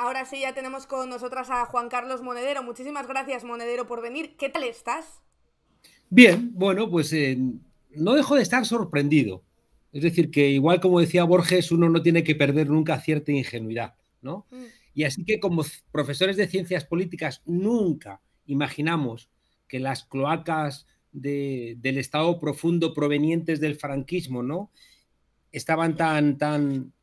Ahora sí, ya tenemos con nosotras a Juan Carlos Monedero. Muchísimas gracias, Monedero, por venir. ¿Qué tal estás? Bien, bueno, pues eh, no dejo de estar sorprendido. Es decir, que igual como decía Borges, uno no tiene que perder nunca cierta ingenuidad, mm. Y así que como profesores de ciencias políticas nunca imaginamos que las cloacas del Estado profundo provenientes del franquismo, ¿no? Estaban tan, tan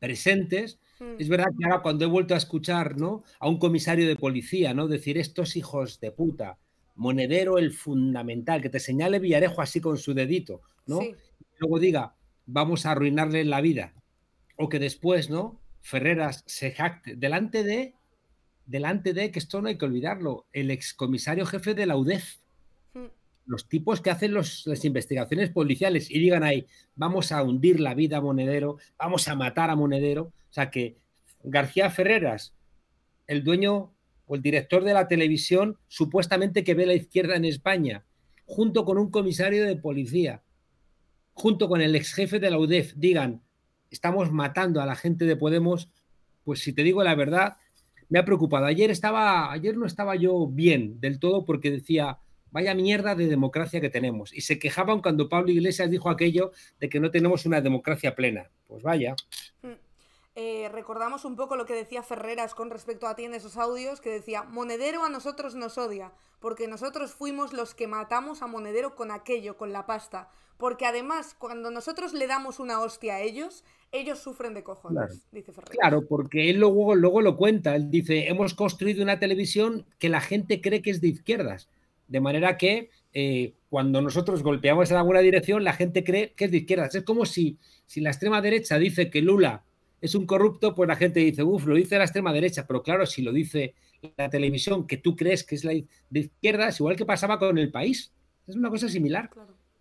presentes, Mm. Es verdad que ahora cuando he vuelto a escuchar ¿no? a un comisario de policía ¿no? decir estos hijos de puta, monedero el fundamental, que te señale Villarejo así con su dedito, ¿no? Y luego diga, vamos a arruinarle la vida. O que después, ¿no? Ferreras se jacte delante de, delante de, que esto no hay que olvidarlo, el excomisario jefe de la UDEF. Mm. Los tipos que hacen las investigaciones policiales y digan ahí, vamos a hundir la vida a Monedero, vamos a matar a Monedero. O sea que García Ferreras, el dueño o el director de la televisión supuestamente que ve la izquierda en España, junto con un comisario de policía, junto con el ex jefe de la UDEF, digan, estamos matando a la gente de Podemos, pues si te digo la verdad, me ha preocupado. Ayer estaba, ayer no estaba yo bien del todo porque decía, vaya mierda de democracia que tenemos. Y se quejaban cuando Pablo Iglesias dijo aquello de que no tenemos una democracia plena. Pues vaya. Eh, recordamos un poco lo que decía Ferreras con respecto a ti en esos audios, que decía, Monedero a nosotros nos odia, porque nosotros fuimos los que matamos a Monedero con aquello, con la pasta. Porque además, cuando nosotros le damos una hostia a ellos, ellos sufren de cojones, dice Ferreras. Claro, porque él luego, luego lo cuenta, él dice, hemos construido una televisión que la gente cree que es de izquierdas. De manera que eh, cuando nosotros golpeamos en alguna dirección, la gente cree que es de izquierdas. Es como si, si la extrema derecha dice que Lula es un corrupto, pues la gente dice, uff, lo dice la extrema derecha, pero claro, si lo dice la televisión que tú crees que es la de izquierda, es igual que pasaba con el país. Es una cosa similar.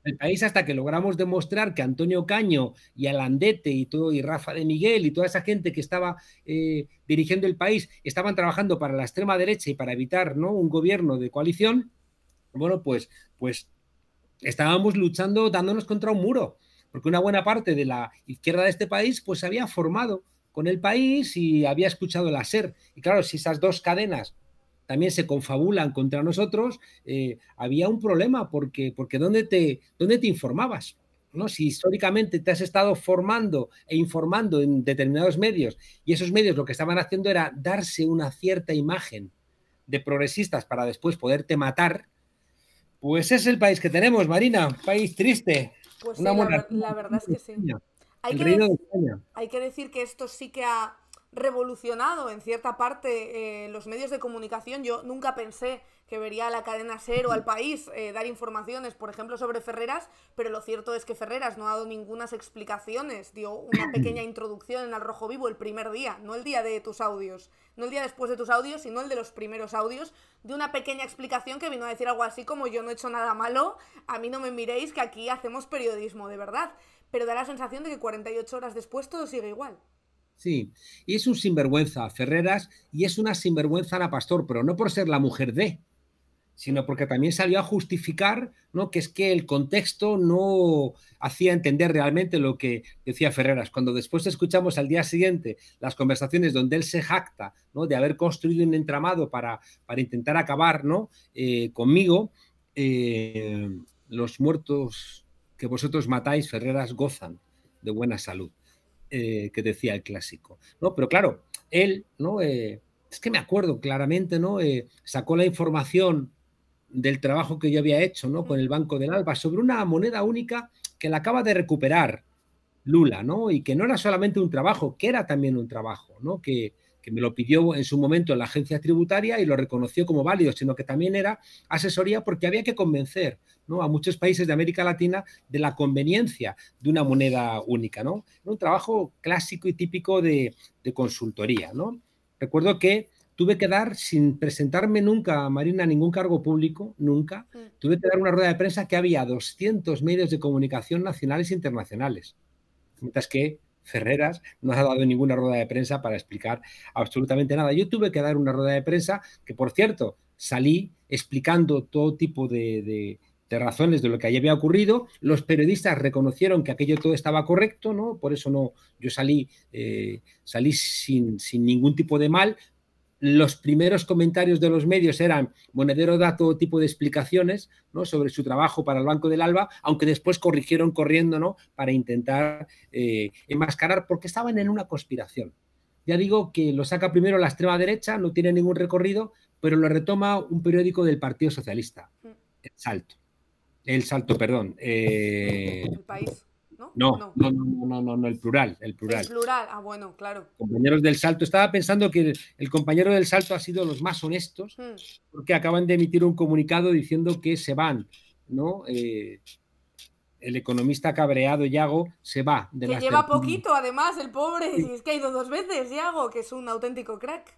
El país hasta que logramos demostrar que Antonio Caño y Alandete y todo y Rafa de Miguel y toda esa gente que estaba eh, dirigiendo el país estaban trabajando para la extrema derecha y para evitar ¿no? un gobierno de coalición, bueno, pues, pues estábamos luchando dándonos contra un muro porque una buena parte de la izquierda de este país pues se había formado con el país y había escuchado la SER. Y claro, si esas dos cadenas también se confabulan contra nosotros, eh, había un problema porque, porque ¿dónde, te, te informabas? ¿no? Si históricamente te has estado formando e informando en determinados medios y esos medios lo que estaban haciendo era darse una cierta imagen de progresistas para después poderte matar, pues es el país que tenemos, Marina, país triste. Pues sí, la, verdad es que sí. Hay que, decir, hay que decir que esto sí que ha revolucionado en cierta parte eh, los medios de comunicación. Yo nunca pensé que vería a la cadena SER o al país eh, dar informaciones, por ejemplo, sobre Ferreras, pero lo cierto es que Ferreras no ha dado ninguna explicaciones, dio una pequeña introducción en Al Rojo Vivo el primer día, no el día de tus audios, no el día después de tus audios, sino el de los primeros audios, de una pequeña explicación que vino a decir algo así como yo no he hecho nada malo, a mí no me miréis que aquí hacemos periodismo de verdad, pero da la sensación de que 48 horas después todo sigue igual. Sí, y es un sinvergüenza Ferreras y es una sinvergüenza la Pastor, pero no por ser la mujer de, sino porque también salió a justificar ¿no? que es que el contexto no hacía entender realmente lo que decía Ferreras. Cuando después escuchamos al día siguiente las conversaciones donde él se jacta de haber construido un entramado para, intentar acabar ¿no? Eh, conmigo, eh, los muertos que vosotros matáis, Ferreras, gozan de buena salud. Eh, que decía el clásico. ¿no? Pero claro, él, ¿no? Eh, es que me acuerdo claramente, ¿no? Eh, sacó la información del trabajo que yo había hecho ¿no? con el Banco del Alba sobre una moneda única que la acaba de recuperar Lula, ¿no? Y que no era solamente un trabajo, que era también un trabajo, ¿no? Que, que me lo pidió en su momento en la agencia tributaria y lo reconoció como válido, sino que también era asesoría porque había que convencer ¿no? a muchos países de América Latina de la conveniencia de una moneda única. ¿no? un trabajo clásico y típico de, consultoría. ¿no? Recuerdo que tuve que dar, sin presentarme nunca, a Marina, ningún cargo público, nunca, mm. tuve que dar una rueda de prensa que había 200 medios de comunicación nacionales e internacionales. Mientras que Ferreras no ha dado ninguna rueda de prensa para explicar absolutamente nada. Yo tuve que dar una rueda de prensa que, por cierto, salí explicando todo tipo de, razones de lo que allí había ocurrido. Los periodistas reconocieron que aquello todo estaba correcto, ¿no? Por eso no, yo salí, eh, salí sin, sin, ningún tipo de mal, los primeros comentarios de los medios eran Monedero da todo tipo de explicaciones ¿no? sobre su trabajo para el Banco del Alba, aunque después corrigieron corriendo ¿no? para intentar eh, enmascarar, porque estaban en una conspiración. Ya digo que lo saca primero la extrema derecha, no tiene ningún recorrido, pero lo retoma un periódico del Partido Socialista, mm. El Salto. El Salto, perdón. Eh, no, no, no, no, no, el plural, el plural. El plural, ah, bueno, claro. Compañeros del Salto, estaba pensando que el compañero del Salto ha sido los más honestos hmm. porque acaban de emitir un comunicado diciendo que se van, ¿no? Eh, el economista cabreado Yago se va. De que lleva poquito, además, el pobre. Es que ha ido dos veces, Yago, que es un auténtico crack.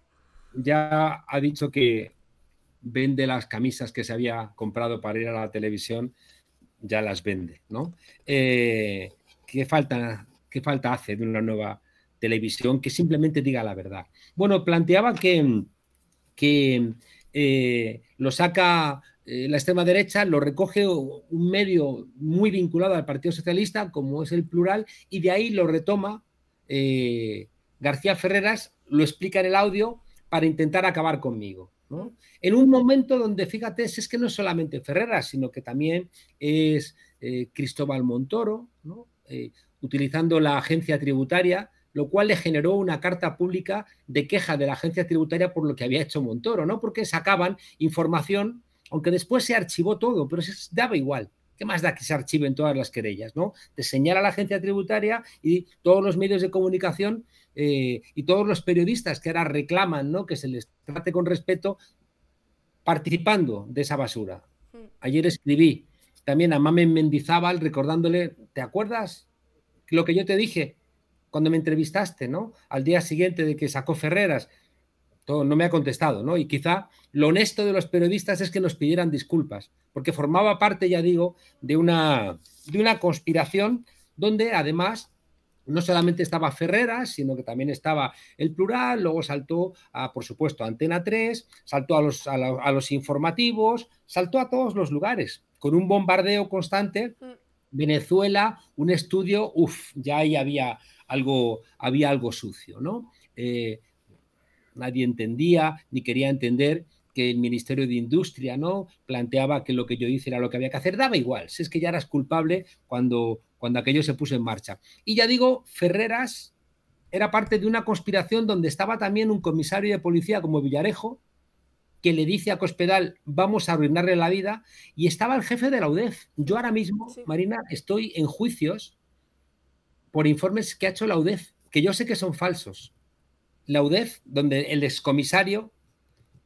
Ya ha dicho que vende las camisas que se había comprado para ir a la televisión, ya las vende, ¿no? Eh, ¿Qué falta, qué falta hace de una nueva televisión que simplemente diga la verdad? Bueno, planteaba que, que eh, lo saca eh, la extrema derecha, lo recoge un medio muy vinculado al Partido Socialista, como es el plural, y de ahí lo retoma eh, García Ferreras, lo explica en el audio para intentar acabar conmigo. En un momento donde, fíjate, es que no es solamente Ferreras, sino que también es Cristóbal Montoro, ¿no? Eh, utilizando la agencia tributaria, lo cual le generó una carta pública de queja de la agencia tributaria por lo que había hecho Montoro, ¿no? Porque sacaban información, aunque después se archivó todo, pero se daba igual. ¿Qué más da que se archiven todas las querellas? ¿no? Te señala la agencia tributaria y todos los medios de comunicación eh, y todos los periodistas que ahora reclaman ¿no? que se les trate con respeto participando de esa basura. Hmm. Ayer escribí también a Mamen Mendizábal recordándole, ¿te acuerdas lo que yo te dije cuando me entrevistaste, ¿no? Al día siguiente de que sacó Ferreras. no me ha contestado, ¿no? Y quizá lo honesto de los periodistas es que nos pidieran disculpas, porque formaba parte, ya digo, de una, de una conspiración donde además no solamente estaba Ferreras, sino que también estaba el plural, luego saltó, a, por supuesto, a Antena 3, saltó a los, a los informativos, saltó a todos los lugares con un bombardeo constante, mm. Venezuela, un estudio, uff, ya ahí había algo, había algo sucio, ¿no? Eh, nadie entendía ni quería entender que el Ministerio de Industria no planteaba que lo que yo hice era lo que había que hacer, daba igual, si es que ya eras culpable cuando, cuando aquello se puso en marcha. Y ya digo, Ferreras era parte de una conspiración donde estaba también un comisario de policía como Villarejo, que le dice a Cospedal, vamos a arruinarle la vida, y estaba el jefe de la UDEF. Yo ahora mismo, Marina, estoy en juicios por informes que ha hecho la UDEF, que yo sé que son falsos. La UDEF, donde el excomisario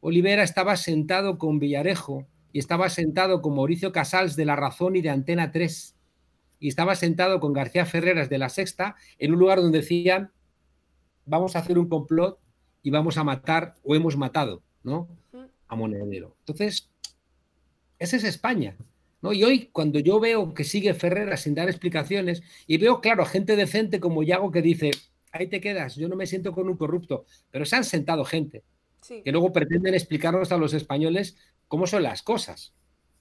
Olivera estaba sentado con Villarejo y estaba sentado con Mauricio Casals de La Razón y de Antena 3 y estaba sentado con García Ferreras de La Sexta en un lugar donde decían, vamos a hacer un complot y vamos a matar o hemos matado, ¿no? Monedero. Entonces, ese es España. ¿no? Y hoy, cuando yo veo que sigue Ferrera sin dar explicaciones, y veo, claro, gente decente como Yago que dice, ahí te quedas, yo no me siento con un corrupto, pero se han sentado gente que luego pretenden explicarnos a los españoles cómo son las cosas.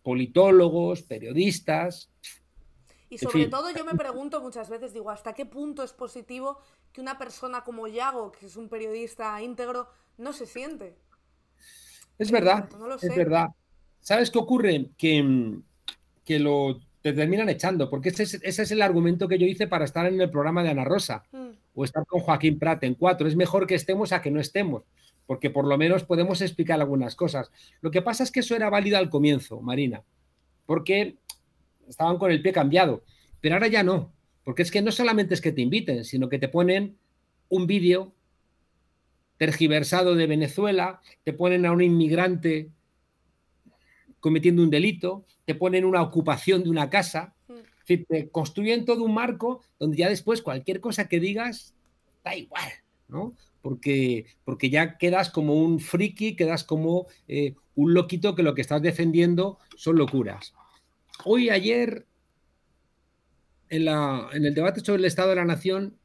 Politólogos, periodistas. Y sobre todo yo me pregunto muchas veces, digo, ¿hasta qué punto es positivo que una persona como Yago, que es un periodista íntegro, no se siente? Es verdad, es verdad. ¿Sabes qué ocurre? Mm, que, lo te terminan echando, porque ese es, el argumento que yo hice para estar en el programa de Ana Rosa mm. o estar con Joaquín Prat en cuatro. Es mejor que estemos a que no estemos, porque por lo menos podemos explicar algunas cosas. Lo que pasa es que eso era válido al comienzo, Marina, porque estaban con el pie cambiado, pero ahora ya no, porque es que no solamente es que te inviten, sino que te ponen un vídeo tergiversado de Venezuela, te ponen a un inmigrante cometiendo un delito, te ponen una ocupación de una casa, mm. es te construyen todo un marco donde ya después cualquier cosa que digas da igual, ¿no? Porque, porque ya quedas como un friki, quedas como eh, un loquito que lo que estás defendiendo son locuras. Hoy, ayer, en el debate sobre el Estado de la Nación,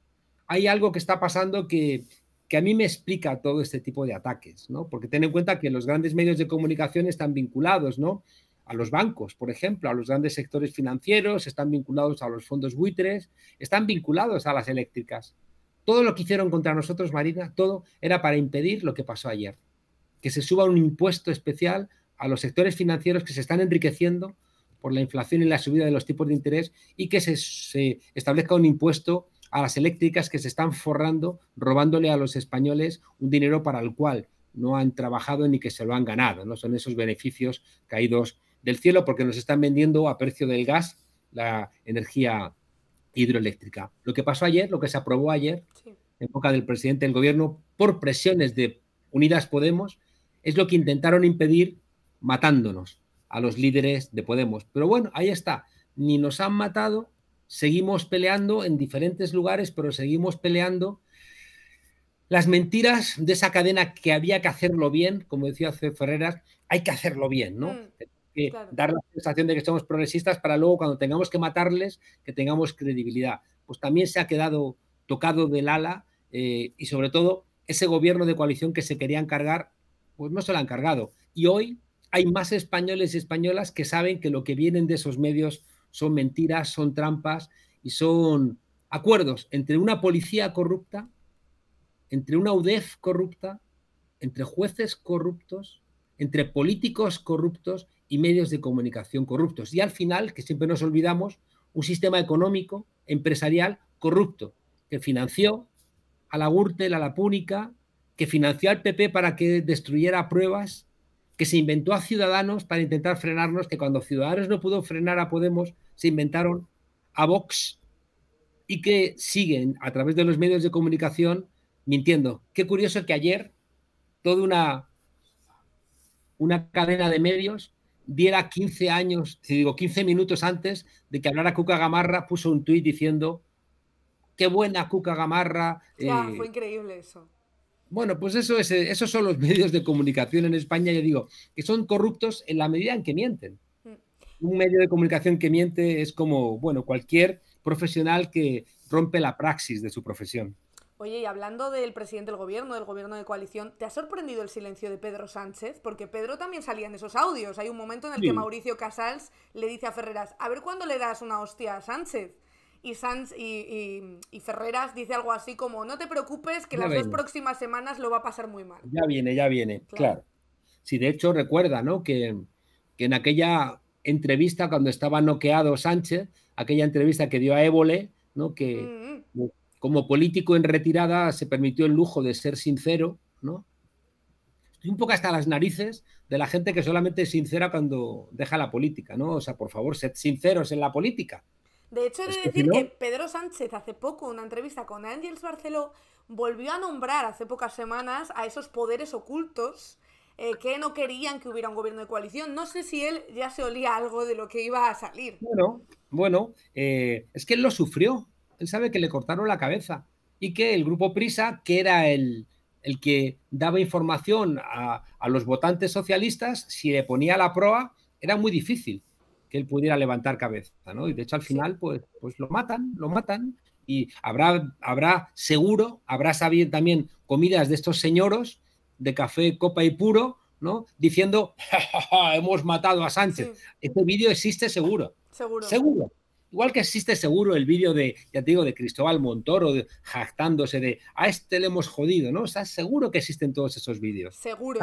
hay algo que está pasando que, que a mí me explica todo este tipo de ataques, ¿no? Porque ten en cuenta que los grandes medios de comunicación están vinculados, ¿no? A los bancos, por ejemplo, a los grandes sectores financieros, están vinculados a los fondos buitres, están vinculados a las eléctricas. Todo lo que hicieron contra nosotros, Marina, todo era para impedir lo que pasó ayer, que se suba un impuesto especial a los sectores financieros que se están enriqueciendo por la inflación y la subida de los tipos de interés y que se, establezca un impuesto a las eléctricas que se están forrando, robándole a los españoles un dinero para el cual no han trabajado ni que se lo han ganado. ¿no? Son esos beneficios caídos del cielo porque nos están vendiendo a precio del gas la energía hidroeléctrica. Lo que pasó ayer, lo que se aprobó ayer, en boca del presidente del gobierno, por presiones de Unidas Podemos, es lo que intentaron impedir matándonos a los líderes de Podemos. Pero bueno, ahí está. Ni nos han matado seguimos peleando en diferentes lugares, pero seguimos peleando las mentiras de esa cadena que había que hacerlo bien, como decía C. Ferreras, hay que hacerlo bien, ¿no? Mm, que Dar la sensación de que somos progresistas para luego cuando tengamos que matarles, que tengamos credibilidad. Pues también se ha quedado tocado del ala eh, y sobre todo ese gobierno de coalición que se quería encargar, pues no se lo han cargado. Y hoy hay más españoles y españolas que saben que lo que vienen de esos medios son mentiras, son trampas y son acuerdos entre una policía corrupta, entre una UDEF corrupta, entre jueces corruptos, entre políticos corruptos y medios de comunicación corruptos. Y al final, que siempre nos olvidamos, un sistema económico, empresarial corrupto, que financió a la Gürtel, a la Púnica, que financió al PP para que destruyera pruebas que se inventó a Ciudadanos para intentar frenarnos, que cuando Ciudadanos no pudo frenar a Podemos, se inventaron a Vox y que siguen a través de los medios de comunicación mintiendo. Qué curioso que ayer toda una, una cadena de medios diera 15 años, digo 15 minutos antes de que hablara Cuca Gamarra, puso un tuit diciendo, qué buena Cuca Gamarra. Eh, fue increíble eso. Bueno, pues eso es, eh, esos son los medios de comunicación en España, yo digo, que son corruptos en la medida en que mienten. Mm. Un medio de comunicación que miente es como, bueno, cualquier profesional que rompe la praxis de su profesión. Oye, y hablando del presidente del gobierno, del gobierno de coalición, ¿te ha sorprendido el silencio de Pedro Sánchez? Porque Pedro también salía en esos audios. Hay un momento en el que Mauricio Casals le dice a Ferreras, a ver cuándo le das una hostia a Sánchez y, Sanz y, Ferreras dice algo así como, no te preocupes que las dos próximas semanas lo va a pasar muy mal. Ya viene, ya viene, claro. Si de hecho recuerda, ¿no? Que, en aquella entrevista cuando estaba noqueado Sánchez, aquella entrevista que dio a Évole, ¿no? Que mm, mm. como político en retirada se permitió el lujo de ser sincero, ¿no? Estoy un poco hasta las narices de la gente que solamente es sincera cuando deja la política, ¿no? O sea, por favor, sed sinceros en la política de hecho, he de decir que Pedro Sánchez hace poco, en una entrevista con Ángels Barceló, volvió a nombrar hace pocas semanas a esos poderes ocultos eh, que no querían que hubiera un gobierno de coalición. No sé si él ya se olía algo de lo que iba a salir. Bueno, bueno, eh, es que él lo sufrió. Él sabe que le cortaron la cabeza y que el grupo Prisa, que era el, que daba información a, a los votantes socialistas, si le ponía la proa, era muy difícil que él pudiera levantar cabeza, ¿no? Y de hecho al final, pues, pues lo matan, lo matan y habrá, habrá seguro, habrá sabido también comidas de estos señoros de café, copa y puro, ¿no? Diciendo, hemos matado a Sánchez. Este vídeo existe seguro. Seguro. Seguro. Igual que existe seguro el vídeo de, ya te digo, de Cristóbal Montoro jactándose de a este le hemos jodido, ¿no? O sea, seguro que existen todos esos vídeos. Seguro.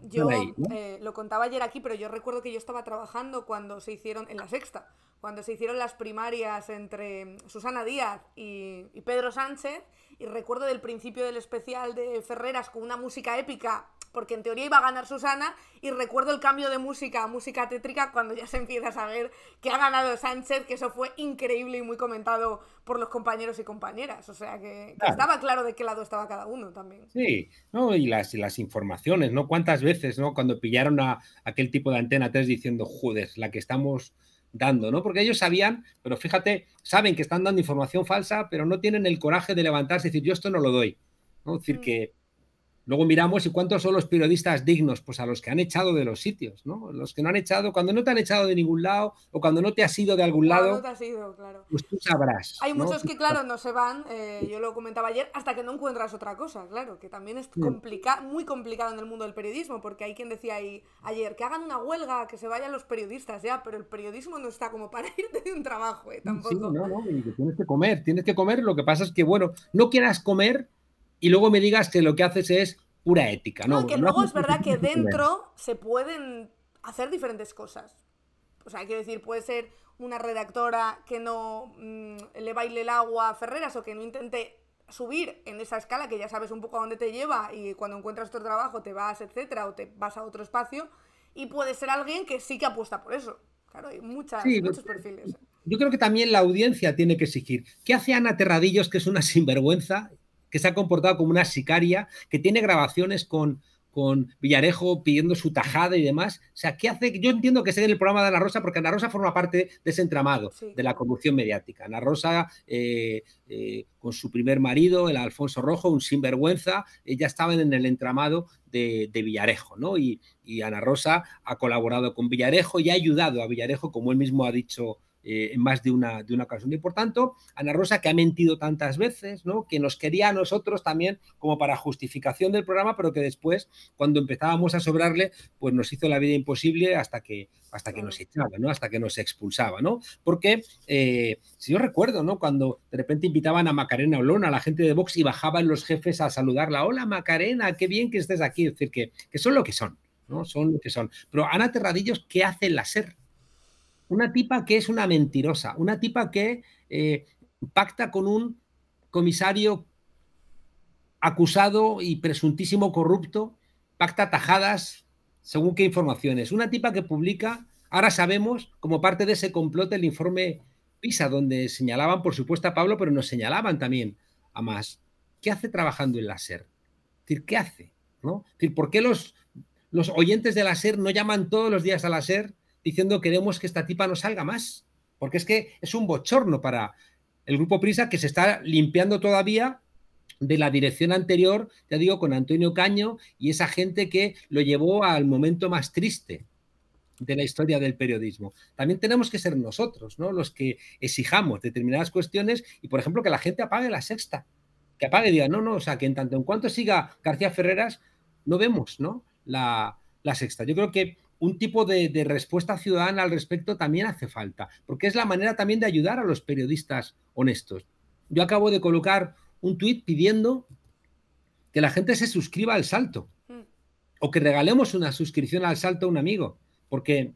yo eh, lo contaba ayer aquí, pero yo recuerdo que yo estaba trabajando cuando se hicieron, en la sexta, cuando se hicieron las primarias entre Susana Díaz y Pedro Sánchez, y recuerdo del principio del especial de Ferreras con una música épica porque en teoría iba a ganar Susana y recuerdo el cambio de música a música tétrica cuando ya se empieza a saber que ha ganado Sánchez, que eso fue increíble y muy comentado por los compañeros y compañeras. O sea que, estaba claro de qué lado estaba cada uno también. Sí, no, y las, las informaciones, ¿no? ¿Cuántas veces, ¿no? Cuando pillaron a aquel tipo de antena 3 diciendo, joder, la que estamos dando, ¿no? Porque ellos sabían, pero fíjate, saben que están dando información falsa, pero no tienen el coraje de levantarse y decir, yo esto no lo doy. ¿no? Es decir, mm. que Luego miramos y cuántos son los periodistas dignos, pues a los que han echado de los sitios, ¿no? Los que no han echado, cuando no te han echado de ningún lado o cuando no te has ido de algún lado, no te has ido, claro. pues tú sabrás. Hay muchos que, pues claro, no se van, eh, yo lo comentaba ayer, hasta que no encuentras otra cosa, claro, que también es complica muy complicado en el mundo del periodismo, porque hay quien decía ahí, ayer que hagan una huelga, que se vayan los periodistas ya, pero el periodismo no está como para irte de un trabajo, ¿eh? Tampoco. Sí, no, no, tienes que comer, tienes que comer, lo que pasa es que, bueno, no quieras comer y luego me digas que lo que haces es pura ética. No, que luego es verdad que dentro se pueden hacer diferentes cosas. O sea, que decir, puede ser una redactora que no mm, le baile el agua a Ferreras o que no intente subir en esa escala que ya sabes un poco a dónde te lleva y cuando encuentras otro trabajo te vas, etcétera, o te vas a otro espacio. Y puede ser alguien que sí que apuesta por eso. Claro, hay muchas, muchos pues, perfiles. Yo creo que también la audiencia tiene que exigir. ¿Qué hace Ana Terradillos, que es una sinvergüenza? que se ha comportado como una sicaria, que tiene grabaciones con, con Villarejo pidiendo su tajada y demás. O sea, ¿qué hace? Yo entiendo que sea en el programa de Ana Rosa, porque Ana Rosa forma parte de ese entramado de la corrupción mediática. Ana Rosa, eh, eh, con su primer marido, el Alfonso Rojo, un sinvergüenza, ella estaba en el entramado de, Villarejo, ¿no? Y, y, Ana Rosa ha colaborado con Villarejo y ha ayudado a Villarejo, como él mismo ha dicho eh, en más de una, de una ocasión. Y por tanto, Ana Rosa, que ha mentido tantas veces, ¿no? que nos quería a nosotros también como para justificación del programa, pero que después, cuando empezábamos a sobrarle, pues nos hizo la vida imposible hasta que, hasta que nos echaba, ¿no? hasta que nos expulsaba. ¿no? Porque, eh, si yo recuerdo, ¿no? cuando de repente invitaban a Macarena Olona, a la gente de Vox, y bajaban los jefes a saludarla, hola Macarena, qué bien que estés aquí, es decir, que, que son lo que son. ¿no? Son lo que son. Pero Ana Terradillos, ¿qué hace la SER? Una tipa que es una mentirosa, una tipa que eh, pacta con un comisario acusado y presuntísimo corrupto, pacta tajadas según qué informaciones. Una tipa que publica, ahora sabemos, como parte de ese complot, el informe PISA, donde señalaban, por supuesto, a Pablo, pero nos señalaban también a más. ¿Qué hace trabajando en la SER? decir, ¿qué hace? ¿No? ¿por qué los, los oyentes de la SER no llaman todos los días a la SER diciendo queremos que esta tipa no salga más, porque es que es un bochorno para el grupo Prisa que se está limpiando todavía de la dirección anterior, ya digo, con Antonio Caño y esa gente que lo llevó al momento más triste de la historia del periodismo. También tenemos que ser nosotros, ¿no? Los que exijamos determinadas cuestiones y, por ejemplo, que la gente apague la sexta, que apague y diga, no, no, o sea, que en tanto en cuanto siga García Ferreras, no vemos, ¿no? la sexta. Yo creo que un tipo de, respuesta ciudadana al respecto también hace falta, porque es la manera también de ayudar a los periodistas honestos. Yo acabo de colocar un tuit pidiendo que la gente se suscriba al salto mm. o que regalemos una suscripción al salto a un amigo, porque,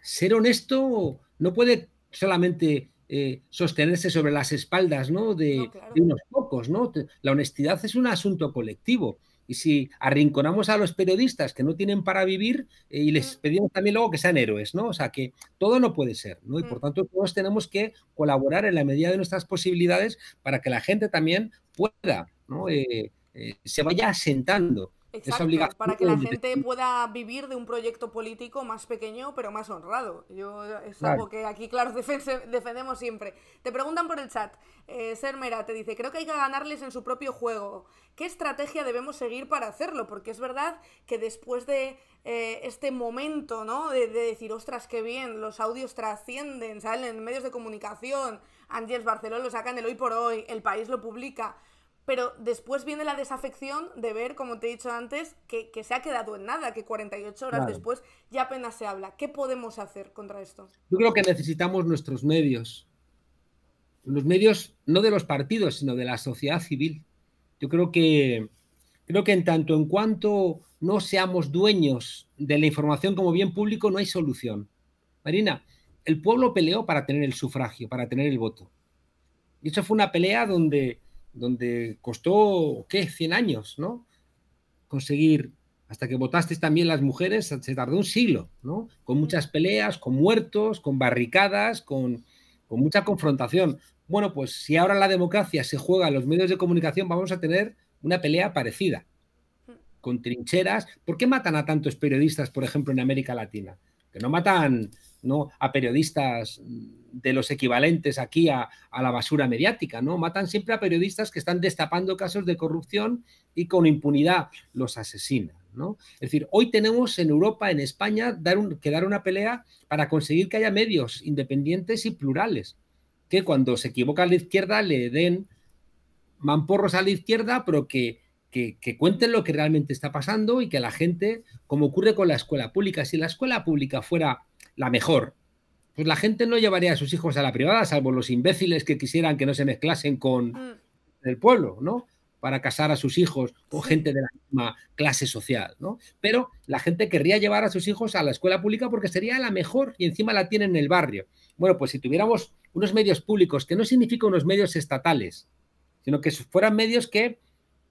ser honesto no puede solamente eh, sostenerse sobre las espaldas De, unos pocos. La honestidad es un asunto colectivo y si arrinconamos a los periodistas que no tienen para vivir eh, y les mm. pedimos también luego que sean héroes, ¿no? O sea, que todo no puede ser, ¿no? Y mm. por tanto, todos tenemos que colaborar en la medida de nuestras posibilidades para que la gente también pueda, ¿no? Eh, eh, se vaya asentando Exacto, para que la gente pueda vivir de un proyecto político más pequeño pero más honrado. Yo, es algo que aquí, claro, defendemos siempre. Te preguntan por el chat, eh, Sermera te dice, creo que hay que ganarles en su propio juego. ¿Qué estrategia debemos seguir para hacerlo? Porque es verdad que después de eh, este momento, De, decir, ostras, qué bien, los audios trascienden, salen en medios de comunicación, Ángels Barcelona lo sacan el hoy por hoy, el país lo publica pero después viene la desafección de ver, como te he dicho antes, que, se ha quedado en nada, que 48 horas después ya apenas se habla. ¿Qué podemos hacer contra esto? Yo creo que necesitamos nuestros medios. Los medios no de los partidos, sino de la sociedad civil. Yo creo que, creo que en tanto en cuanto no seamos dueños de la información como bien público, no hay solución. Marina, el pueblo peleó para tener el sufragio, para tener el voto. Y eso fue una pelea donde donde costó, ¿qué? 100 años, ¿no? Conseguir, hasta que votasteis también las mujeres, se tardó un siglo, ¿no? Con muchas peleas, con muertos, con barricadas, con, con mucha confrontación. Bueno, pues si ahora la democracia se juega en los medios de comunicación, vamos a tener una pelea parecida, con trincheras. ¿Por qué matan a tantos periodistas, por ejemplo, en América Latina? Que no matan ¿no? a periodistas de los equivalentes aquí a, la basura mediática, ¿no? Matan siempre a periodistas que están destapando casos de corrupción y con impunidad los asesinan, Es decir, hoy tenemos en Europa, en España, dar que dar una pelea para conseguir que haya medios independientes y plurales, que cuando se equivoca a la izquierda le den mamporros a la izquierda, pero que, que, que, cuenten lo que realmente está pasando y que la gente, como ocurre con la escuela pública, si la escuela pública fuera la mejor, pues la gente no llevaría a sus hijos a la privada, salvo los imbéciles que quisieran que no se mezclasen con mm. el pueblo, ¿no? Para casar a sus hijos con gente de la misma clase social, ¿no? Pero la gente querría llevar a sus hijos a la escuela pública porque sería la mejor y encima la tienen en el barrio. Bueno, pues si tuviéramos unos medios públicos, que no significa unos medios estatales, sino que fueran medios que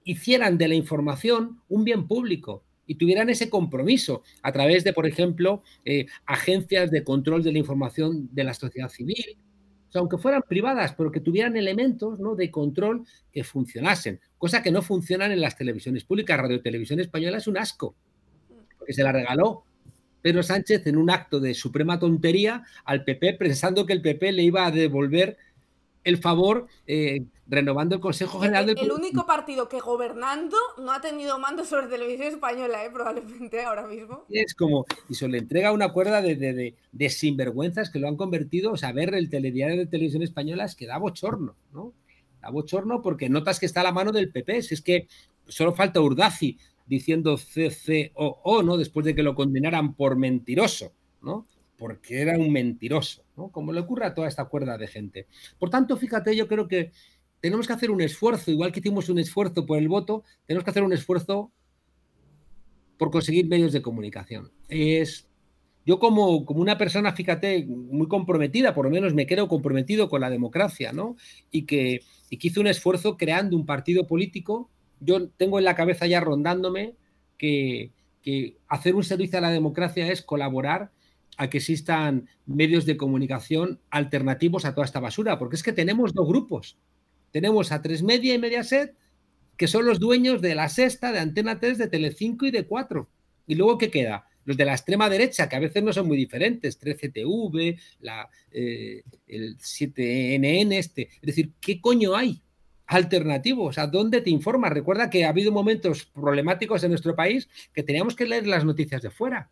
hicieran de la información un bien público, y tuvieran ese compromiso a través de, por ejemplo, eh, agencias de control de la información de la sociedad civil, aunque fueran privadas, pero que tuvieran elementos ¿no? de control que funcionasen, cosa que no funcionan en las televisiones públicas. Radio Televisión Española es un asco, porque se la regaló Pedro Sánchez en un acto de suprema tontería al PP, pensando que el PP le iba a devolver el favor eh, renovando el Consejo General del El único partido que gobernando no ha tenido mando sobre televisión española, eh, probablemente ahora mismo. Es como, y se le entrega una cuerda de, de, de sinvergüenzas que lo han convertido, o sea, ver el telediario de televisión española es que da bochorno, ¿no? Da bochorno porque notas que está a la mano del PP, si es que solo falta Urdazi diciendo CCOO, ¿no? Después de que lo condenaran por mentiroso, ¿no? porque era un mentiroso, como le ocurre a toda esta cuerda de gente. Por tanto, fíjate, yo creo que tenemos que hacer un esfuerzo, igual que hicimos un esfuerzo por el voto, tenemos que hacer un esfuerzo por conseguir medios de comunicación. Es, yo como, una persona, fíjate, muy comprometida, por lo menos me quedo comprometido con la democracia, ¿no? Y que, y hice un esfuerzo creando un partido político, yo tengo en la cabeza ya rondándome que, que hacer un servicio a la democracia es colaborar a que existan medios de comunicación alternativos a toda esta basura, porque es que tenemos dos grupos. Tenemos a Tres Media y Mediaset, que son los dueños de La Sexta, de Antena 3, de Telecinco y de 4. ¿Y luego qué queda? Los de la extrema derecha, que a veces no son muy diferentes, 13TV, eh, el 7NN este. Es decir, ¿qué coño hay? alternativos, ¿a dónde te informas? Recuerda que ha habido momentos problemáticos en nuestro país que teníamos que leer las noticias de fuera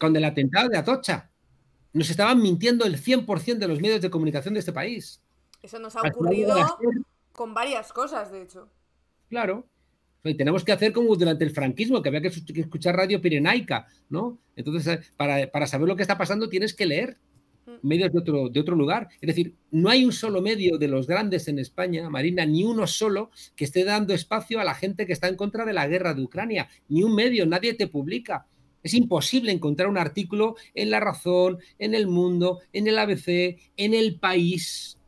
con el atentado de Atocha. Nos estaban mintiendo el 100% de los medios de comunicación de este país. Eso nos ha ocurrido con varias cosas, de hecho. Claro. Y tenemos que hacer como durante el franquismo, que había que escuchar radio pirenaica, ¿no? Entonces, eh, para, para saber lo que está pasando tienes que leer mm. medios de otro, de otro lugar. Es decir, no hay un solo medio de los grandes en España, Marina, ni uno solo que esté dando espacio a la gente que está en contra de la guerra de Ucrania. Ni un medio, nadie te publica. Es imposible encontrar un artículo en La Razón, en El Mundo, en el ABC, en El País,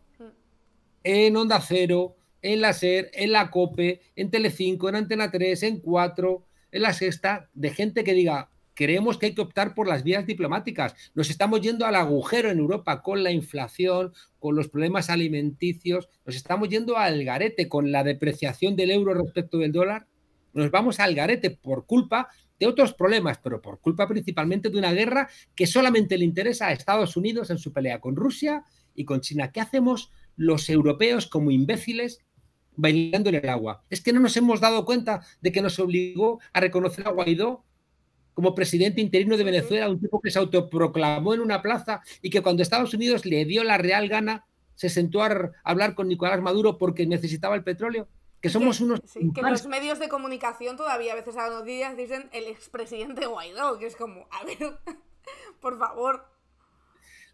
en Onda Cero, en la SER, en la COPE, en Telecinco, en Antena 3, en 4, en la Sexta, de gente que diga, creemos que hay que optar por las vías diplomáticas. Nos estamos yendo al agujero en Europa con la inflación, con los problemas alimenticios, nos estamos yendo al garete con la depreciación del euro respecto del dólar. Nos vamos al garete por culpa de otros problemas, pero por culpa principalmente de una guerra que solamente le interesa a Estados Unidos en su pelea con Rusia y con China. ¿Qué hacemos los europeos como imbéciles bailando en el agua? Es que no nos hemos dado cuenta de que nos obligó a reconocer a Guaidó como presidente interino de Venezuela, un tipo que se autoproclamó en una plaza y que cuando Estados Unidos le dio la real gana, se sentó a hablar con Nicolás Maduro porque necesitaba el petróleo que somos unos... que los medios de comunicación todavía a veces a los días dicen el expresidente Guaidó, que es como, a ver, por favor.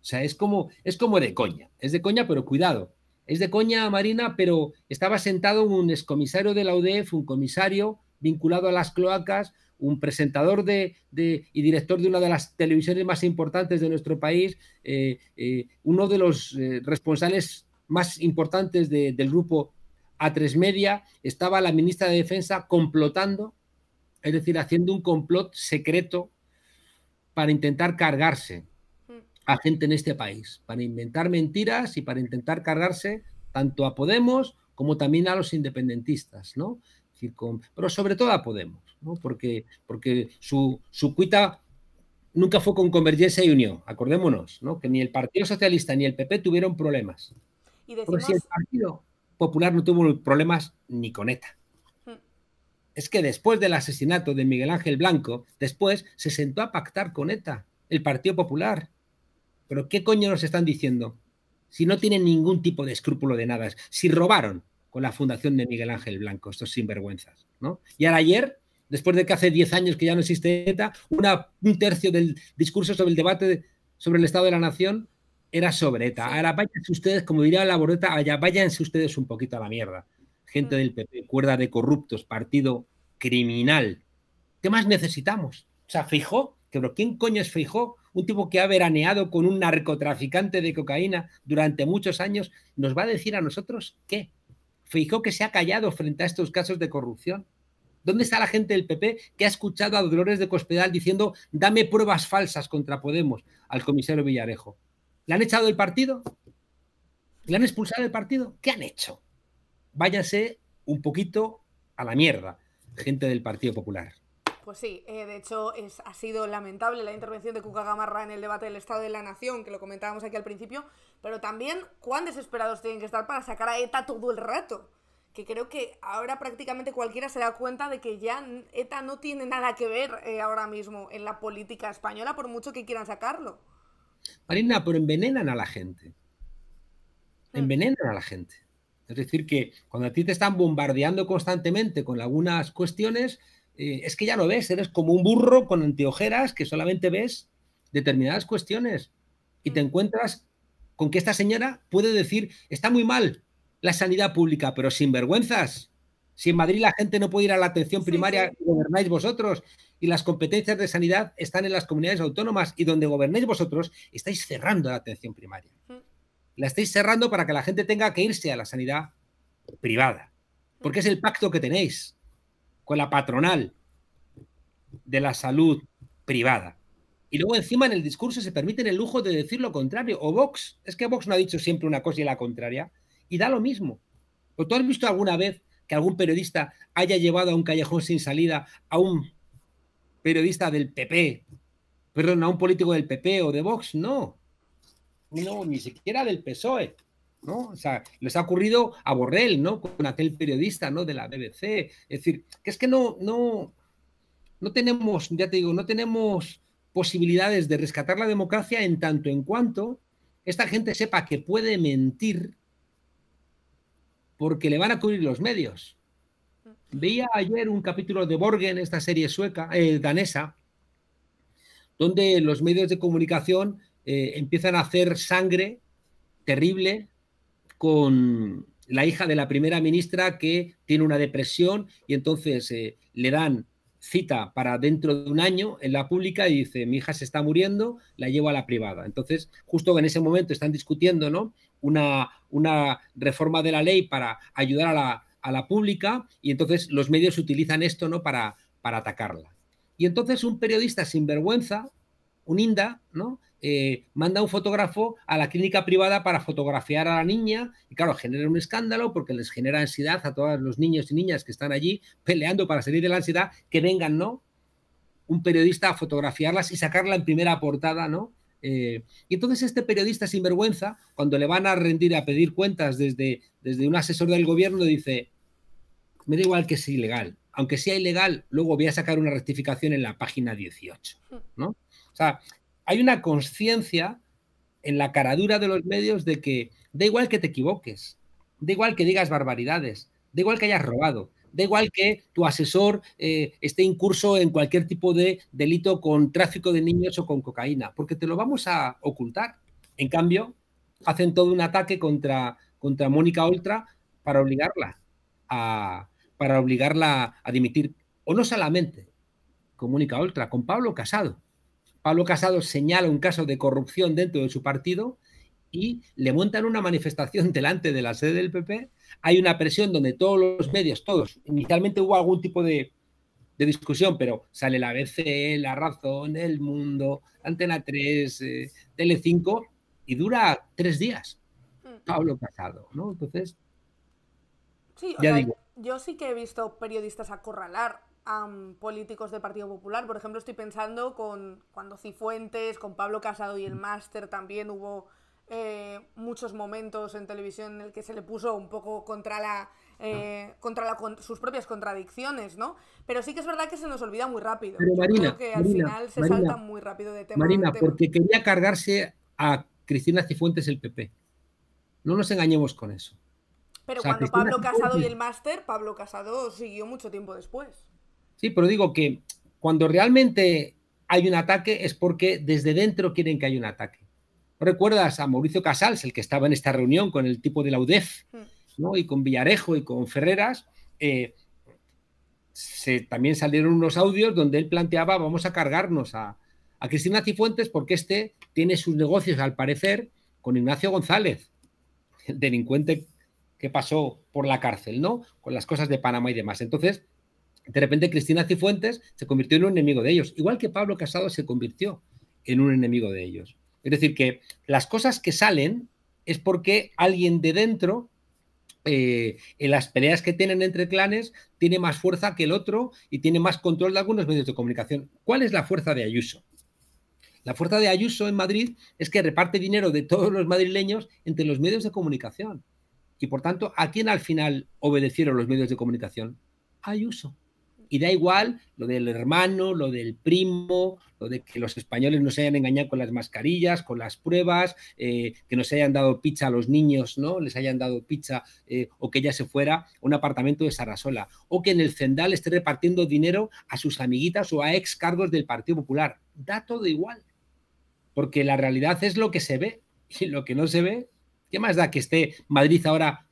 O sea, es como, es como de coña, es de coña, pero cuidado. Es de coña, Marina, pero estaba sentado un excomisario de la UDF, un comisario vinculado a las cloacas, un presentador de, y director de una de las televisiones más importantes de nuestro país, eh, eh, uno de los eh, responsables más importantes del grupo a tres media, estaba la ministra de Defensa complotando, es decir, haciendo un complot secreto para intentar cargarse a gente en este país, para inventar mentiras y para intentar cargarse tanto a Podemos como también a los independentistas, ¿no? pero sobre todo a Podemos, ¿no? Porque, porque su, su cuita nunca fue con Convergencia y Unión, acordémonos, ¿no? Que ni el Partido Socialista ni el PP tuvieron problemas. Y Popular no tuvo problemas ni con ETA. Mm. Es que después del asesinato de Miguel Ángel Blanco, después se sentó a pactar con ETA, el Partido Popular. Pero ¿qué coño nos están diciendo? Si no tienen ningún tipo de escrúpulo de nada, si robaron con la fundación de Miguel Ángel Blanco, estos sinvergüenzas, ¿no? Y ahora ayer, después de que hace 10 años que ya no existe ETA, una, un tercio del discurso sobre el debate sobre el Estado de la Nación era sobre ETA. Ahora váyanse ustedes, como diría la borreta, allá váyanse ustedes un poquito a la mierda. Gente mm. del PP, cuerda de corruptos, partido criminal. ¿Qué más necesitamos? O sea, Fijó, ¿quién coño es Fijó? Un tipo que ha veraneado con un narcotraficante de cocaína durante muchos años, ¿nos va a decir a nosotros qué? Fijó que se ha callado frente a estos casos de corrupción. ¿Dónde está la gente del PP que ha escuchado a Dolores de Cospedal diciendo dame pruebas falsas contra Podemos al comisario Villarejo? ¿Le han echado del partido? ¿Le han expulsado del partido? ¿Qué han hecho? Váyase un poquito a la mierda, gente del Partido Popular. Pues sí, eh, de hecho ha sido lamentable la intervención de Cuca Gamarra en el debate del Estado de la Nación, que lo comentábamos aquí al principio, pero también cuán desesperados tienen que estar para sacar a ETA todo el rato. Que creo que ahora prácticamente cualquiera se da cuenta de que ya ETA no tiene nada que ver eh, ahora mismo en la política española, por mucho que quieran sacarlo. Marina, pero envenenan a la gente. Envenenan a la gente. Es decir, que cuando a ti te están bombardeando constantemente con algunas cuestiones, eh, es que ya no ves, eres como un burro con anteojeras que solamente ves determinadas cuestiones y te mm. encuentras con que esta señora puede decir, está muy mal la sanidad pública, pero sin vergüenzas. Si en Madrid la gente no puede ir a la atención primaria, gobernáis vosotros y las competencias de sanidad están en las comunidades autónomas y donde gobernéis vosotros, estáis cerrando la atención primaria. Mm. La estáis cerrando para que la gente tenga que irse a la sanidad privada, porque es el pacto que tenéis con la patronal de la salud privada. Y luego encima en el discurso se permiten el lujo de decir lo contrario. O Vox, es que Vox no ha dicho siempre una cosa y la contraria. Y da lo mismo. ¿O tú has visto alguna vez que algún periodista haya llevado a un callejón sin salida a un periodista del PP, perdón, a un político del PP o de Vox, no. No, ni siquiera del PSOE, ¿no? O sea, les ha ocurrido a Borrell, ¿no? Con aquel periodista, ¿no? De la BBC. Es decir, que es que no, no, no tenemos, ya te digo, no tenemos posibilidades de rescatar la democracia en tanto en cuanto esta gente sepa que puede mentir porque le van a cubrir los medios. Veía ayer un capítulo de Borgen, esta serie sueca, eh, danesa, donde los medios de comunicación eh, empiezan a hacer sangre terrible con la hija de la primera ministra que tiene una depresión y entonces eh, le dan cita para dentro de un año en la pública y dice, mi hija se está muriendo, la llevo a la privada. Entonces, justo en ese momento están discutiendo ¿no? una, una reforma de la ley para ayudar a la a la pública y entonces los medios utilizan esto ¿no? para, para atacarla. Y entonces un periodista sin vergüenza un INDA, ¿no? Eh, manda a un fotógrafo a la clínica privada para fotografiar a la niña y claro, genera un escándalo porque les genera ansiedad a todos los niños y niñas que están allí peleando para salir de la ansiedad, que vengan, ¿no? Un periodista a fotografiarlas y sacarla en primera portada, ¿no? Eh, y entonces este periodista sinvergüenza, cuando le van a rendir a pedir cuentas desde, desde un asesor del gobierno, dice, me da igual que sea ilegal. Aunque sea ilegal, luego voy a sacar una rectificación en la página 18. Hmm. ¿no? O sea, hay una conciencia en la caradura de los medios de que da igual que te equivoques, da igual que digas barbaridades, da igual que hayas robado, Da igual que tu asesor eh, esté incurso en cualquier tipo de delito con tráfico de niños o con cocaína, porque te lo vamos a ocultar. En cambio, hacen todo un ataque contra, contra Mónica Oltra para obligarla a, para obligarla a dimitir. O no solamente con Mónica Oltra, con Pablo Casado. Pablo Casado señala un caso de corrupción dentro de su partido y le montan una manifestación delante de la sede del PP. Hay una presión donde todos los medios, todos, inicialmente hubo algún tipo de, discusión, pero sale la BC, La Razón, El Mundo, Antena 3, eh, Tele5 y dura tres días. Mm. Pablo Casado, ¿no? Entonces, sí, ya digo. Yo sí que he visto periodistas acorralar a mm, políticos del Partido Popular. Por ejemplo, estoy pensando con cuando Cifuentes, con Pablo Casado y el mm. Máster también hubo eh, muchos momentos en televisión en el que se le puso un poco contra la eh, mm. contra sus propias contradicciones, ¿no? Pero sí que es verdad que se nos olvida muy rápido. al final se salta muy rápido de tema. Marina, porque quería cargarse a Cristina Cifuentes el PP. No nos engañemos con eso. Pero cuando Pablo Casado y el máster, Pablo Casado siguió mucho tiempo después. Sí, pero digo que cuando realmente hay un ataque es porque desde dentro quieren que haya un ataque recuerdas a Mauricio Casals, el que estaba en esta reunión con el tipo de la UDEF, mm. ¿no? y con Villarejo y con Ferreras? Eh, también salieron unos audios donde él planteaba vamos a cargarnos a, Cristina Cifuentes porque este tiene sus negocios, al parecer, con Ignacio González, delincuente que pasó por la cárcel, ¿no? Con las cosas de Panamá y demás. Entonces, de repente Cristina Cifuentes se convirtió en un enemigo de ellos, igual que Pablo Casado se convirtió en un enemigo de ellos. Es decir, que las cosas que salen es porque alguien de dentro, eh, en las peleas que tienen entre clanes, tiene más fuerza que el otro y tiene más control de algunos medios de comunicación. ¿Cuál es la fuerza de Ayuso? La fuerza de Ayuso en Madrid es que reparte dinero de todos los madrileños entre los medios de comunicación. Y por tanto, ¿a quién al final obedecieron los medios de comunicación? Ayuso y da igual lo del hermano, lo del primo, lo de que los españoles no se hayan engañado con las mascarillas, con las pruebas, eh, que que nos hayan dado pizza a los niños, ¿no? Les hayan dado pizza eh, o que ella se fuera a un apartamento de Sarrasola. o que en el Cendal esté repartiendo dinero a sus amiguitas o a ex cargos del Partido Popular. Da todo igual, porque la realidad es lo que se ve y lo que no se ve. ¿Qué más da que esté Madrid ahora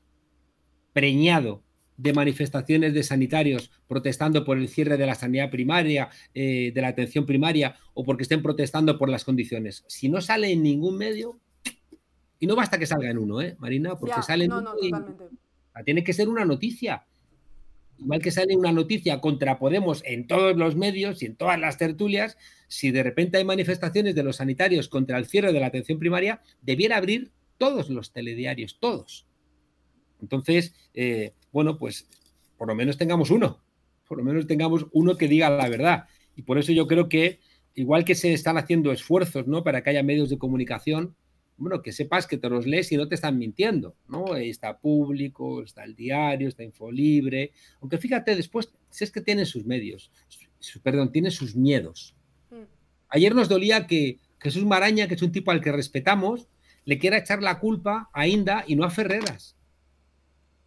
preñado de manifestaciones de sanitarios protestando por el cierre de la sanidad primaria, eh, de la atención primaria, o porque estén protestando por las condiciones. Si no sale en ningún medio, y no basta que salga en uno, ¿eh, Marina? Porque salen sale no, no, uno tiene que ser una noticia. Igual que sale una noticia contra Podemos en todos los medios y en todas las tertulias, si de repente hay manifestaciones de los sanitarios contra el cierre de la atención primaria, debiera abrir todos los telediarios, todos. Entonces, eh, bueno, pues por lo menos tengamos uno, por lo menos tengamos uno que diga la verdad. Y por eso yo creo que, igual que se están haciendo esfuerzos, ¿no? Para que haya medios de comunicación, bueno, que sepas que te los lees y no te están mintiendo, ¿no? está público, está el diario, está Infolibre, aunque fíjate después, si es que tiene sus medios, perdón, tiene sus miedos. Mm. Ayer nos dolía que Jesús Maraña, que es un tipo al que respetamos, le quiera echar la culpa a Inda y no a Ferreras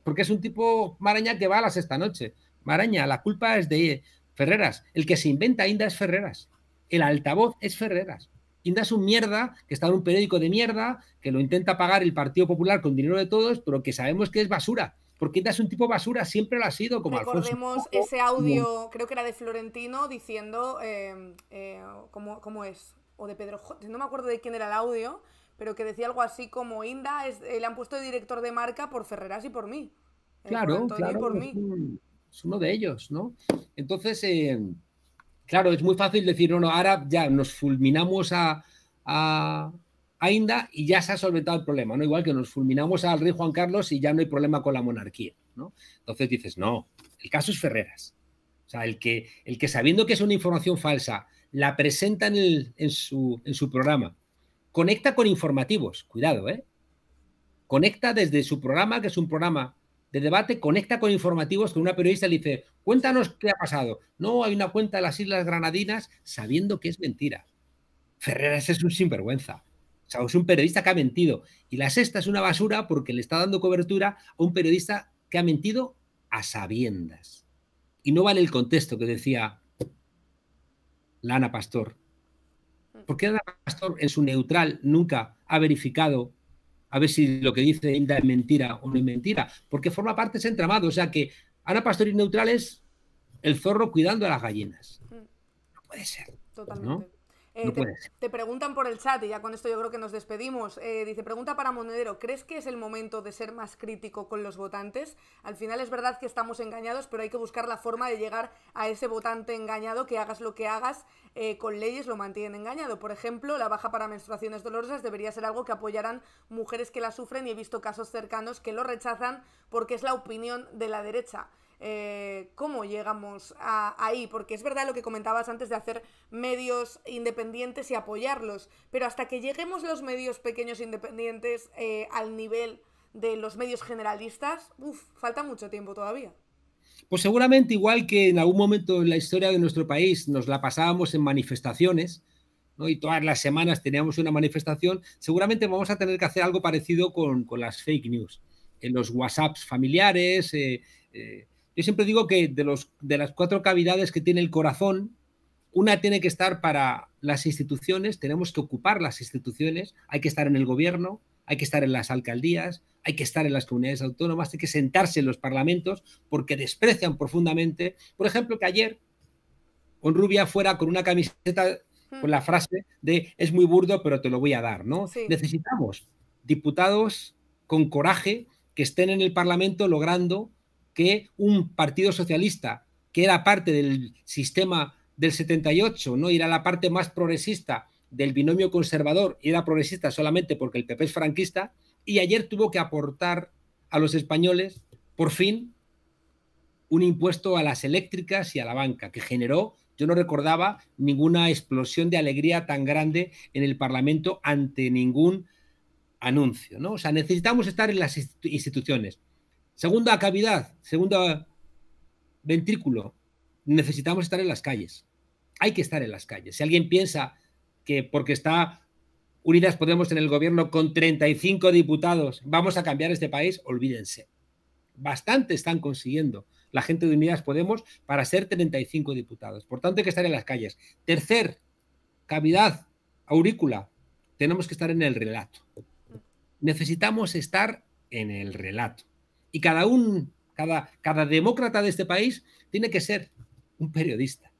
porque es un tipo Maraña que va a las noche. Maraña, la culpa es de Ferreras. El que se inventa Inda es Ferreras. El altavoz es Ferreras. Inda es un mierda que está en un periódico de mierda, que lo intenta pagar el Partido Popular con dinero de todos, pero que sabemos que es basura. Porque Inda es un tipo basura, siempre lo ha sido, como Recordemos ese audio, creo que era de Florentino, diciendo eh, eh, ¿cómo, ¿cómo, es, o de Pedro no me acuerdo de quién era el audio, pero que decía algo así como Inda, es, eh, le han puesto de director de marca por Ferreras y por mí. Claro, mí. Es, uno de ellos, ¿no? Entonces, eh, claro, es muy fácil decir, no, no, ahora ya nos fulminamos a, Inda y ya se ha solventado el problema, ¿no? Igual que nos fulminamos al rey Juan Carlos y ya no hay problema con la monarquía, ¿no? Entonces dices, no, el caso es Ferreras. O sea, el que, el que sabiendo que es una información falsa, la presenta en, el, en, su, en su programa Conecta con informativos, cuidado, ¿eh? Conecta desde su programa, que es un programa de debate, conecta con informativos que una periodista le dice, cuéntanos qué ha pasado. No, hay una cuenta de las Islas Granadinas sabiendo que es mentira. Ferreras es un sinvergüenza. O sea, es un periodista que ha mentido. Y la sexta es una basura porque le está dando cobertura a un periodista que ha mentido a sabiendas. Y no vale el contexto que decía Lana Pastor. ¿Por qué Ana Pastor en su neutral nunca ha verificado a ver si lo que dice Inda es mentira o no es mentira? Porque forma parte de ese entramado. O sea que Ana Pastor y neutral es el zorro cuidando a las gallinas. Mm. No puede ser. Totalmente. ¿no? Eh, te, preguntan por el chat, y ya con esto yo creo que nos despedimos. Eh, dice, pregunta para Monedero, ¿crees que es el momento de ser más crítico con los votantes? Al final es verdad que estamos engañados, pero hay que buscar la forma de llegar a ese votante engañado, que hagas lo que hagas, eh, con leyes lo mantienen engañado. Por ejemplo, la baja para menstruaciones dolorosas debería ser algo que apoyaran mujeres que la sufren y he visto casos cercanos que lo rechazan porque es la opinión de la derecha. Eh, cómo llegamos ahí, porque es verdad lo que comentabas antes de hacer medios independientes y apoyarlos, pero hasta que lleguemos los medios pequeños e independientes eh, al nivel de los medios generalistas, uff, falta mucho tiempo todavía. Pues seguramente igual que en algún momento en la historia de nuestro país nos la pasábamos en manifestaciones, ¿no? y todas las semanas teníamos una manifestación, seguramente vamos a tener que hacer algo parecido con, con las fake news, en los WhatsApps familiares, eh, eh yo siempre digo que de, los, de las cuatro cavidades que tiene el corazón, una tiene que estar para las instituciones, tenemos que ocupar las instituciones, hay que estar en el gobierno, hay que estar en las alcaldías, hay que estar en las comunidades autónomas, hay que sentarse en los parlamentos porque desprecian profundamente, por ejemplo, que ayer con Rubia fuera con una camiseta hmm. con la frase de es muy burdo pero te lo voy a dar, ¿no? Necesitamos diputados con coraje que estén en el Parlamento logrando que un partido socialista que era parte del sistema del 78, ¿no? era la parte más progresista del binomio conservador y era progresista solamente porque el PP es franquista, y ayer tuvo que aportar a los españoles, por fin, un impuesto a las eléctricas y a la banca, que generó, yo no recordaba, ninguna explosión de alegría tan grande en el Parlamento ante ningún anuncio. ¿no? O sea, necesitamos estar en las instituciones. Segunda cavidad, segundo ventrículo. Necesitamos estar en las calles. Hay que estar en las calles. Si alguien piensa que porque está Unidas Podemos en el gobierno con 35 diputados, vamos a cambiar este país, olvídense. Bastante están consiguiendo la gente de Unidas Podemos para ser 35 diputados. Por tanto, hay que estar en las calles. Tercer, cavidad aurícula. Tenemos que estar en el relato. Necesitamos estar en el relato. Y cada un, cada, demócrata de este país tiene que ser un periodista.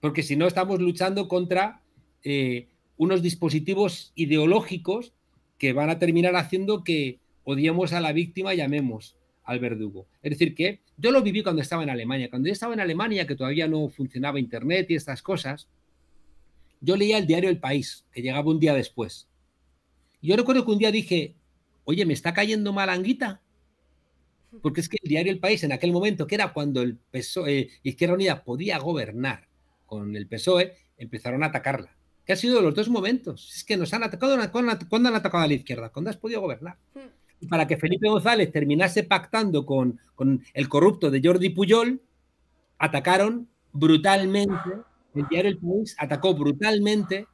Porque si no, estamos luchando contra eh, unos dispositivos ideológicos que van a terminar haciendo que odiemos a la víctima y llamemos al verdugo. Es decir, que yo lo viví cuando estaba en Alemania. Cuando yo estaba en Alemania, que todavía no funcionaba Internet y estas cosas, yo leía el diario El País, que llegaba un día después. Yo recuerdo que un día dije, oye, me está cayendo malanguita porque es que el diario El País en aquel momento, que era cuando el PSOE, eh, Izquierda Unida podía gobernar con el PSOE, empezaron a atacarla. ¿Qué ha sido los dos momentos. Es que nos han atacado, ¿cuándo han atacado a la izquierda? ¿Cuándo has podido gobernar? Hmm. para que Felipe González terminase pactando con, con el corrupto de Jordi Puyol, atacaron brutalmente, el diario El País atacó brutalmente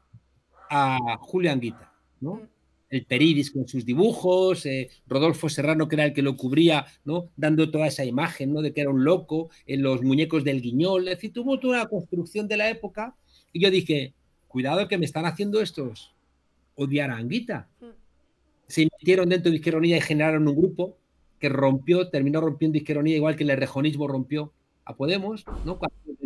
a Julián Guita, ¿no? Hmm el Peridis con sus dibujos, eh, Rodolfo Serrano, que era el que lo cubría, ¿no? dando toda esa imagen ¿no? de que era un loco, en eh, los muñecos del guiñol, es decir, tuvo toda una construcción de la época. Y yo dije, cuidado que me están haciendo estos odiar a Anguita. Mm. Se metieron dentro de Izquierda Unida y generaron un grupo que rompió, terminó rompiendo Izquierda igual que el rejonismo rompió a Podemos, ¿no?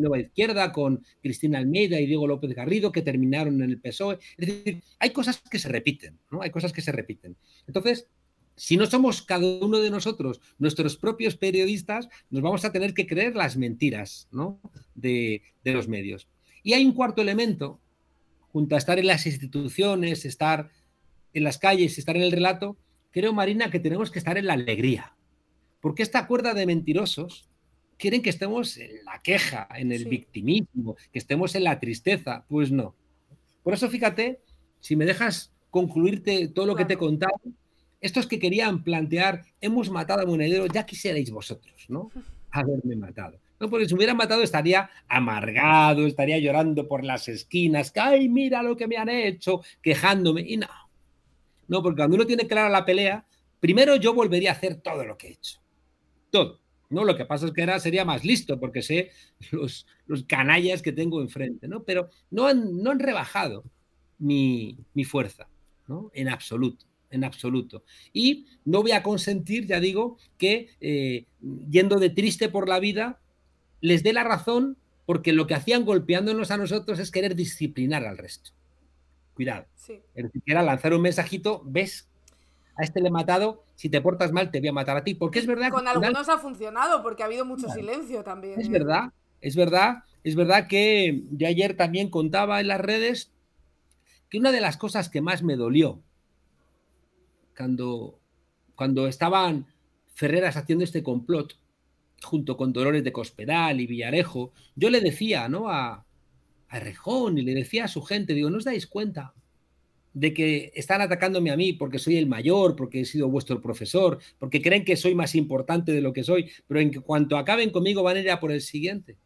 Nueva Izquierda, con Cristina Almeida y Diego López Garrido, que terminaron en el PSOE. Es decir, hay cosas que se repiten, ¿no? Hay cosas que se repiten. Entonces, si no somos cada uno de nosotros nuestros propios periodistas, nos vamos a tener que creer las mentiras ¿no? de, de, los medios. Y hay un cuarto elemento, junto a estar en las instituciones, estar en las calles, estar en el relato, creo, Marina, que tenemos que estar en la alegría. Porque esta cuerda de mentirosos quieren que estemos en la queja, en el victimismo, que estemos en la tristeza. Pues no. Por eso fíjate, si me dejas concluirte todo lo que te he contado, estos que querían plantear, hemos matado a Monedero, ya quisierais vosotros, ¿no? Haberme matado. No, porque si me hubieran matado estaría amargado, estaría llorando por las esquinas, ay, mira lo que me han hecho, quejándome. Y no, no, porque cuando uno tiene clara la pelea, primero yo volvería a hacer todo lo que he hecho. Todo. ¿no? Lo que pasa es que ahora sería más listo porque sé los, los canallas que tengo enfrente, ¿no? Pero no han, no han rebajado mi, fuerza, En absoluto, en absoluto. Y no voy a consentir, ya digo, que eh, yendo de triste por la vida, les dé la razón porque lo que hacían golpeándonos a nosotros es querer disciplinar al resto. Cuidado. si Era lanzar un mensajito, ves a este le he matado, si te portas mal te voy a matar a ti. Porque es verdad... Con algunos ha funcionado porque ha habido mucho silencio también. Es ¿eh? verdad, es verdad, es verdad que yo ayer también contaba en las redes que una de las cosas que más me dolió cuando, cuando estaban Ferreras haciendo este complot junto con Dolores de Cospedal y Villarejo, yo le decía ¿no? a, a Rejón y le decía a su gente, digo, ¿no os dais cuenta? de que están atacándome a mí porque soy el mayor, porque he sido vuestro profesor, porque creen que soy más importante de lo que soy, pero en cuanto acaben conmigo van a ir a por el siguiente.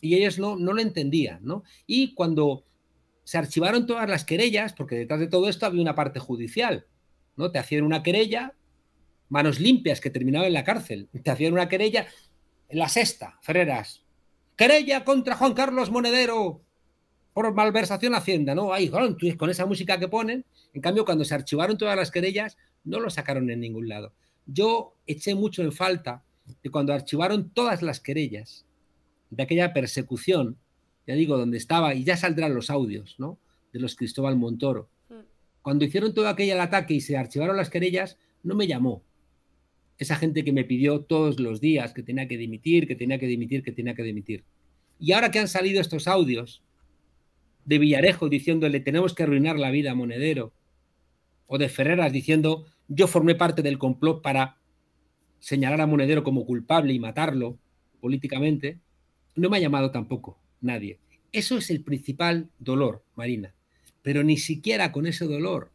Y ellos no, no lo entendían, ¿no? Y cuando se archivaron todas las querellas, porque detrás de todo esto había una parte judicial, ¿no? Te hacían una querella, manos limpias, que terminaba en la cárcel, te hacían una querella, en la sexta, Ferreras, querella contra Juan Carlos Monedero, por malversación Hacienda, ¿no? Ahí, con esa música que ponen. En cambio, cuando se archivaron todas las querellas, no lo sacaron en ningún lado. Yo eché mucho en falta que cuando archivaron todas las querellas de aquella persecución, ya digo, donde estaba, y ya saldrán los audios, ¿no? De los Cristóbal Montoro. Cuando hicieron todo aquel ataque y se archivaron las querellas, no me llamó. Esa gente que me pidió todos los días que tenía que dimitir, que tenía que dimitir, que tenía que dimitir. Y ahora que han salido estos audios, de Villarejo diciéndole tenemos que arruinar la vida a Monedero, o de Ferreras diciendo yo formé parte del complot para señalar a Monedero como culpable y matarlo políticamente, no me ha llamado tampoco nadie. Eso es el principal dolor, Marina. Pero ni siquiera con ese dolor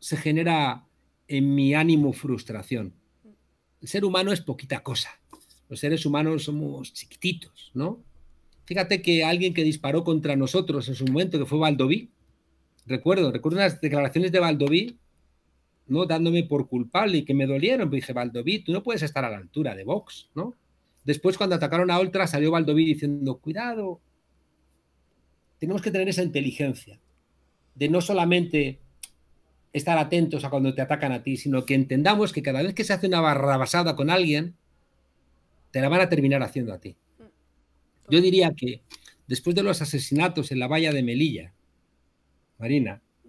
se genera en mi ánimo frustración. El ser humano es poquita cosa. Los seres humanos somos chiquititos, ¿no? Fíjate que alguien que disparó contra nosotros en su momento, que fue Valdoví, recuerdo, recuerdo unas declaraciones de Valdoví, ¿no? Dándome por culpable y que me dolieron. dije, Valdoví, tú no puedes estar a la altura de Vox, ¿no? Después, cuando atacaron a Oltra, salió Valdoví diciendo, cuidado, tenemos que tener esa inteligencia de no solamente estar atentos a cuando te atacan a ti, sino que entendamos que cada vez que se hace una barrabasada con alguien, te la van a terminar haciendo a ti. Yo diría que después de los asesinatos en la valla de Melilla, Marina, mm.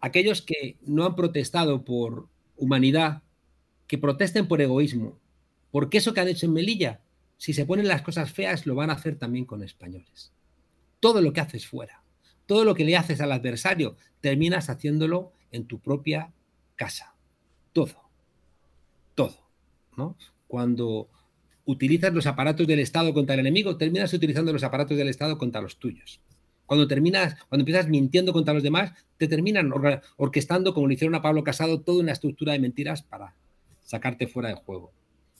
aquellos que no han protestado por humanidad, que protesten por egoísmo, porque eso que han hecho en Melilla, si se ponen las cosas feas, lo van a hacer también con españoles. Todo lo que haces fuera, todo lo que le haces al adversario, terminas haciéndolo en tu propia casa. Todo. Todo. ¿no? Cuando utilizas los aparatos del Estado contra el enemigo, terminas utilizando los aparatos del Estado contra los tuyos. Cuando terminas, cuando empiezas mintiendo contra los demás, te terminan orquestando, como lo hicieron a Pablo Casado, toda una estructura de mentiras para sacarte fuera del juego.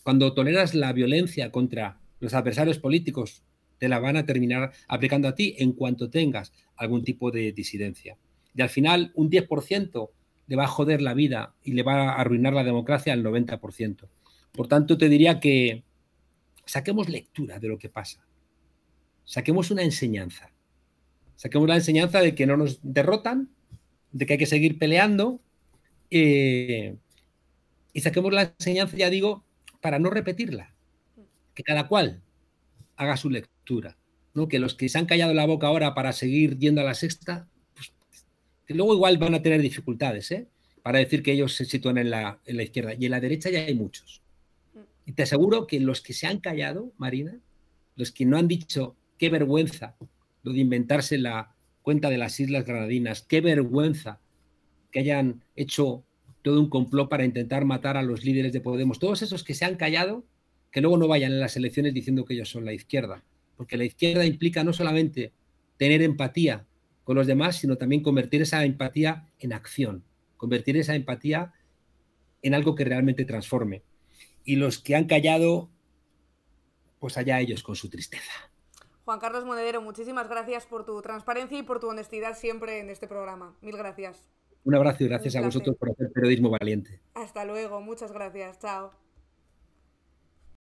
Cuando toleras la violencia contra los adversarios políticos, te la van a terminar aplicando a ti en cuanto tengas algún tipo de disidencia. Y al final, un 10% le va a joder la vida y le va a arruinar la democracia al 90%. Por tanto, te diría que saquemos lectura de lo que pasa, saquemos una enseñanza, saquemos la enseñanza de que no nos derrotan, de que hay que seguir peleando, eh, y saquemos la enseñanza, ya digo, para no repetirla, que cada cual haga su lectura, ¿no? que los que se han callado la boca ahora para seguir yendo a la sexta, pues, luego igual van a tener dificultades ¿eh? para decir que ellos se sitúan en la izquierda, y en la derecha ya hay muchos. Y te aseguro que los que se han callado, Marina, los que no han dicho qué vergüenza lo de inventarse la cuenta de las Islas Granadinas, qué vergüenza que hayan hecho todo un complot para intentar matar a los líderes de Podemos, todos esos que se han callado, que luego no vayan a las elecciones diciendo que ellos son la izquierda, porque la izquierda implica no solamente tener empatía con los demás, sino también convertir esa empatía en acción, convertir esa empatía en algo que realmente transforme y los que han callado, pues allá ellos con su tristeza. Juan Carlos Monedero, muchísimas gracias por tu transparencia y por tu honestidad siempre en este programa. Mil gracias. Un abrazo y gracias a vosotros por hacer periodismo valiente. Hasta luego, muchas gracias. Chao.